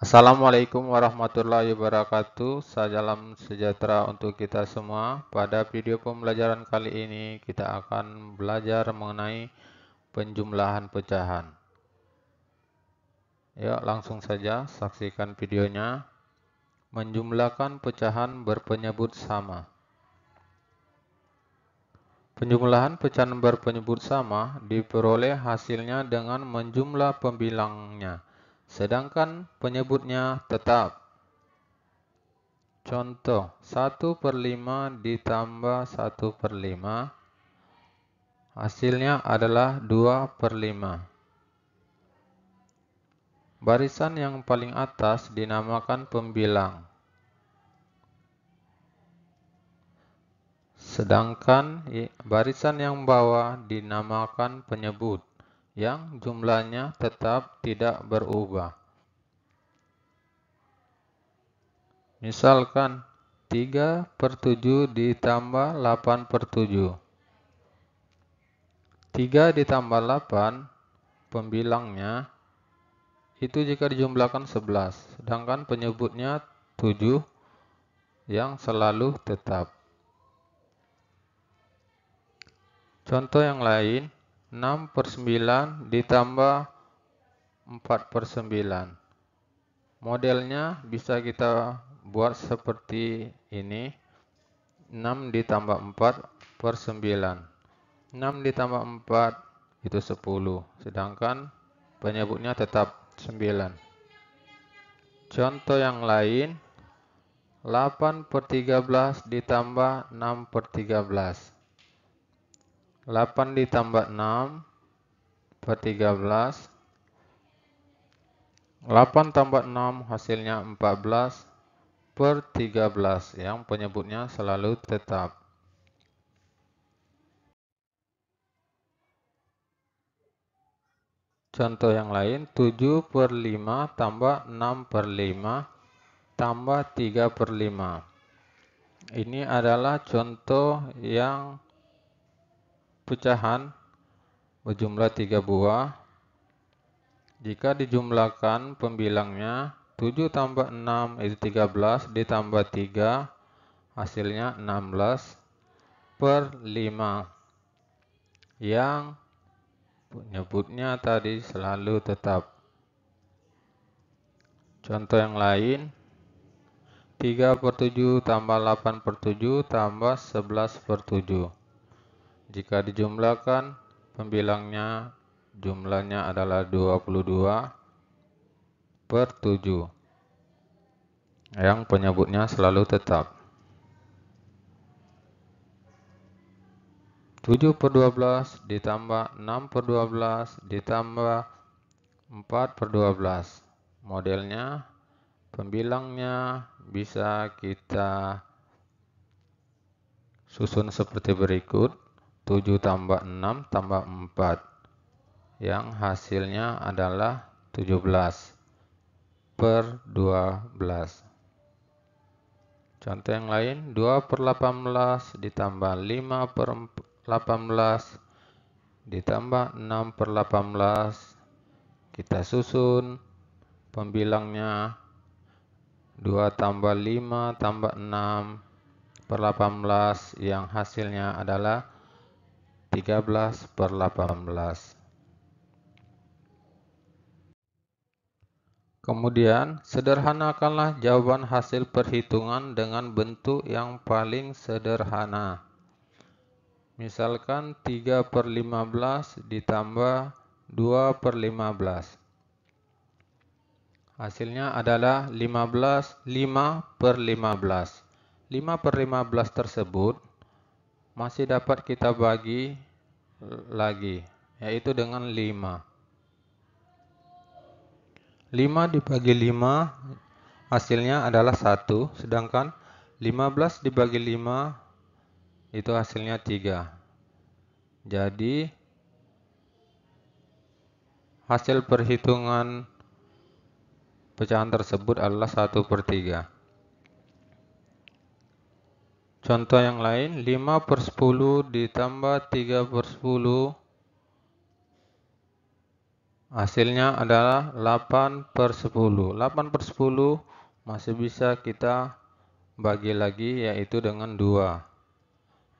Assalamualaikum warahmatullahi wabarakatuh Salam sejahtera untuk kita semua Pada video pembelajaran kali ini kita akan belajar mengenai penjumlahan pecahan Yuk ya, langsung saja saksikan videonya Menjumlahkan pecahan berpenyebut sama Penjumlahan pecahan berpenyebut sama diperoleh hasilnya dengan menjumlah pembilangnya sedangkan penyebutnya tetap. Contoh, 1 per 5 ditambah 1 per 5, hasilnya adalah 2 per 5. Barisan yang paling atas dinamakan pembilang. Sedangkan barisan yang bawah dinamakan penyebut yang jumlahnya tetap tidak berubah. Misalkan 3 per 7 ditambah 8 per 7. 3 ditambah 8 pembilangnya itu jika dijumlahkan 11, sedangkan penyebutnya 7 yang selalu tetap. Contoh yang lain, 6 per 9 ditambah 4 per 9. Modelnya bisa kita buat seperti ini. 6 ditambah 4 per 9. 6 ditambah 4 itu 10. Sedangkan penyebutnya tetap 9. Contoh yang lain. 8 per 13 ditambah 6 per 13. 8 ditambah 6 per 13 8 tambah 6 hasilnya 14 per 13 yang penyebutnya selalu tetap Contoh yang lain, 7 per 5 tambah 6 per 5 tambah 3 per 5. Ini adalah contoh yang pecahan berjumlah 3 buah. Jika dijumlahkan pembilangnya 7 tambah 6 itu 13 ditambah 3 hasilnya 16 per 5 yang penyebutnya tadi selalu tetap. Contoh yang lain 3 per 7 tambah 8 per 7 tambah 11 per 7 jika dijumlahkan, pembilangnya jumlahnya adalah 22 per 7 yang penyebutnya selalu tetap. 7 per 12 ditambah 6 per 12 ditambah 4 per 12. Modelnya, pembilangnya bisa kita susun seperti berikut. 7 tambah 6 tambah 4 yang hasilnya adalah 17 per 12 contoh yang lain 2 per 18 ditambah 5 per 18 ditambah 6 per 18 kita susun pembilangnya 2 tambah 5 tambah 6 per 18 yang hasilnya adalah 13 per 18. Kemudian, sederhanakanlah jawaban hasil perhitungan dengan bentuk yang paling sederhana. Misalkan 3 per 15 ditambah 2 per 15. Hasilnya adalah 15, 5 per 15. 5 per 15 tersebut masih dapat kita bagi lagi yaitu dengan 5 5 dibagi 5 hasilnya adalah 1 sedangkan 15 dibagi 5 itu hasilnya 3 jadi hasil perhitungan pecahan tersebut adalah 1 per 3 Contoh yang lain, 5 per 10 ditambah 3 per 10 Hasilnya adalah 8 per 10 8 per 10 masih bisa kita bagi lagi yaitu dengan 2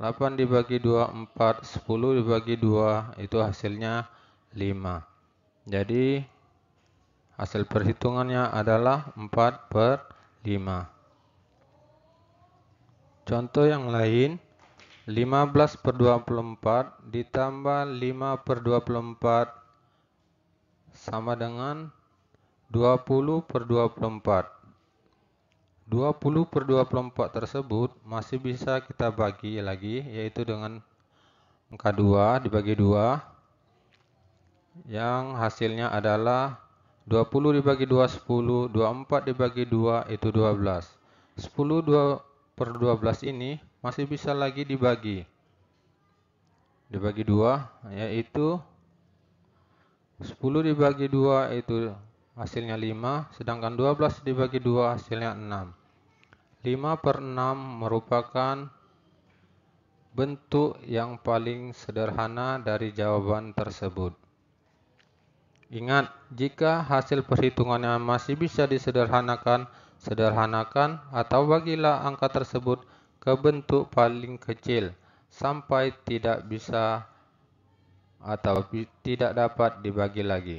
8 dibagi 2, 4 10 dibagi 2 itu hasilnya 5 Jadi hasil perhitungannya adalah 4 per 5 Contoh yang lain, 15 per 24 ditambah 5 per 24 sama dengan 20 per 24. 20 per 24 tersebut masih bisa kita bagi lagi, yaitu dengan angka 2 dibagi 2, yang hasilnya adalah 20 dibagi 2, 10, 24 dibagi 2, itu 12. 10, 2, per 12 ini masih bisa lagi dibagi dibagi dua yaitu 10 dibagi dua itu hasilnya 5 sedangkan 12 dibagi dua hasilnya 6 5 per 6 merupakan bentuk yang paling sederhana dari jawaban tersebut ingat jika hasil perhitungannya masih bisa disederhanakan Sederhanakan atau bagilah angka tersebut ke bentuk paling kecil sampai tidak bisa atau tidak dapat dibagi lagi.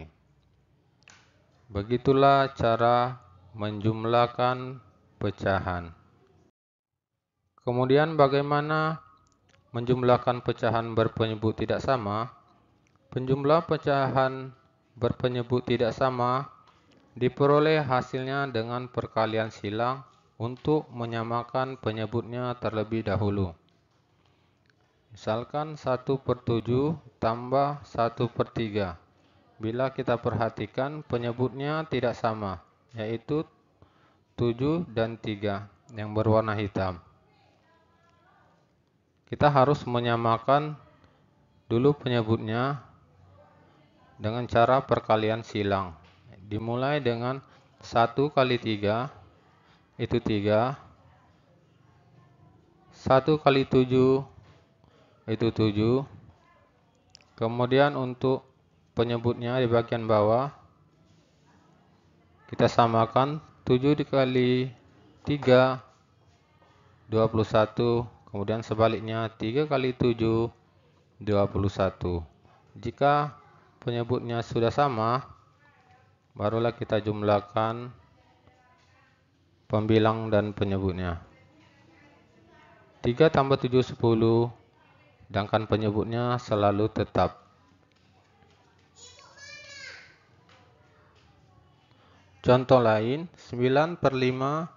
Begitulah cara menjumlahkan pecahan. Kemudian bagaimana menjumlahkan pecahan berpenyebut tidak sama? Penjumlah pecahan berpenyebut tidak sama Diperoleh hasilnya dengan perkalian silang untuk menyamakan penyebutnya terlebih dahulu. Misalkan 1 per 7 tambah 1 per 3. Bila kita perhatikan penyebutnya tidak sama, yaitu 7 dan 3 yang berwarna hitam. Kita harus menyamakan dulu penyebutnya dengan cara perkalian silang dimulai dengan 1 kali 3 itu 3 1 kali 7 itu 7 kemudian untuk penyebutnya di bagian bawah kita samakan 7 dikali 3 21 kemudian sebaliknya 3 kali 7 21 jika penyebutnya sudah sama barulah kita jumlahkan pembilang dan penyebutnya. 3 tambah 7 10 sedangkan penyebutnya selalu tetap. Contoh lain 9 per 5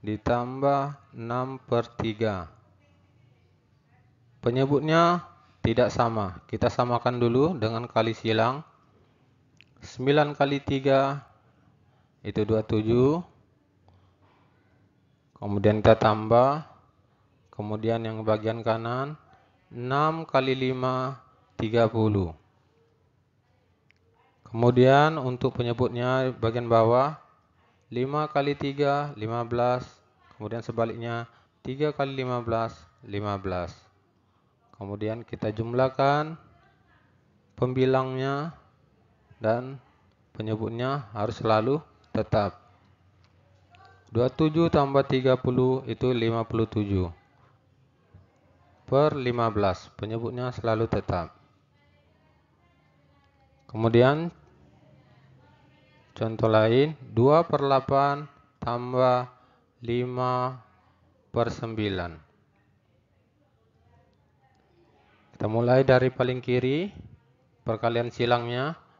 ditambah 6 per 3. Penyebutnya tidak sama. Kita samakan dulu dengan kali silang 9 kali 3 itu 27 kemudian kita tambah kemudian yang bagian kanan 6 kali 5 30 kemudian untuk penyebutnya bagian bawah 5 kali 3 15 kemudian sebaliknya 3 kali 15 15 kemudian kita jumlahkan pembilangnya dan penyebutnya harus selalu tetap. 27 tambah 30 itu 57 per 15 penyebutnya selalu tetap. Kemudian contoh lain 2 per 8 tambah 5 per 9. Kita mulai dari paling kiri perkalian silangnya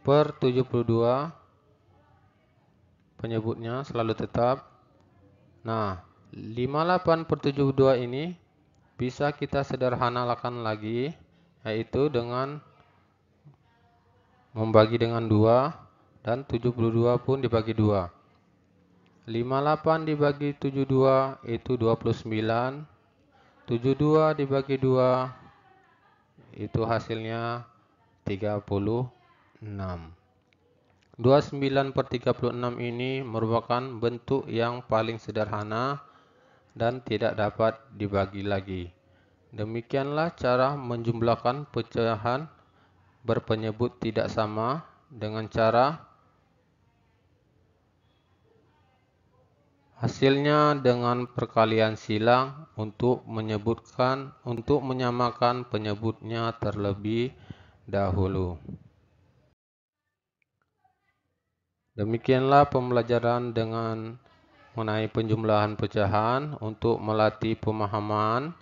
per 72 penyebutnya selalu tetap nah 58 per 72 ini bisa kita sederhanakan lagi yaitu dengan membagi dengan 2 dan 72 pun dibagi 2 58 dibagi 72 itu 29 72 dibagi 2 itu hasilnya 30 6. 29 per 36 ini merupakan bentuk yang paling sederhana dan tidak dapat dibagi lagi. Demikianlah cara menjumlahkan pecahan berpenyebut tidak sama dengan cara hasilnya dengan perkalian silang untuk menyebutkan untuk menyamakan penyebutnya terlebih dahulu. Demikianlah pembelajaran dengan mengenai penjumlahan pecahan untuk melatih pemahaman.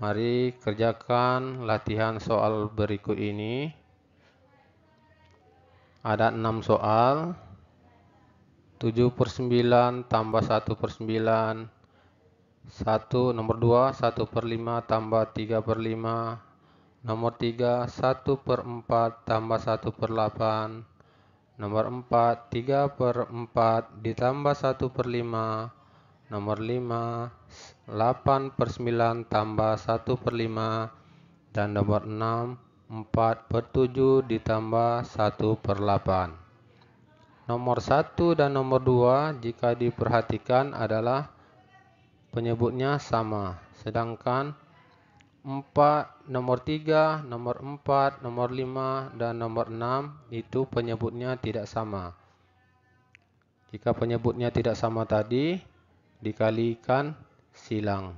Mari kerjakan latihan soal berikut ini. Ada 6 soal. 7 per 9 tambah 1 per 9. 1 nomor 2 1 per 5 tambah 3 per 5. Nomor 3 1 per 4 tambah 1 per 8 Nomor 4, 3 per 4 ditambah 1 per 5. Nomor 5, 8 per 9 tambah 1 per 5. Dan nomor 6, 4 per 7 ditambah 1 per 8. Nomor 1 dan nomor 2 jika diperhatikan adalah penyebutnya sama. Sedangkan 4, nomor 3, nomor 4, nomor 5, dan nomor 6 itu penyebutnya tidak sama. Jika penyebutnya tidak sama tadi, dikalikan silang.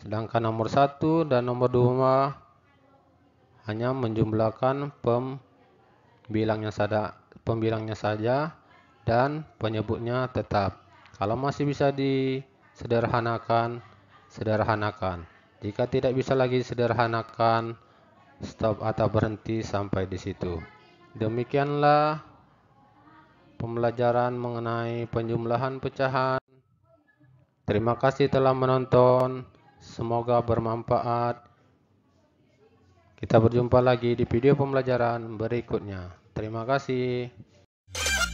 Sedangkan nomor 1 dan nomor 2 hanya menjumlahkan pembilangnya saja, pembilangnya saja dan penyebutnya tetap. Kalau masih bisa disederhanakan, sederhanakan. Jika tidak bisa lagi sederhanakan, stop atau berhenti sampai di situ. Demikianlah pembelajaran mengenai penjumlahan pecahan. Terima kasih telah menonton. Semoga bermanfaat. Kita berjumpa lagi di video pembelajaran berikutnya. Terima kasih.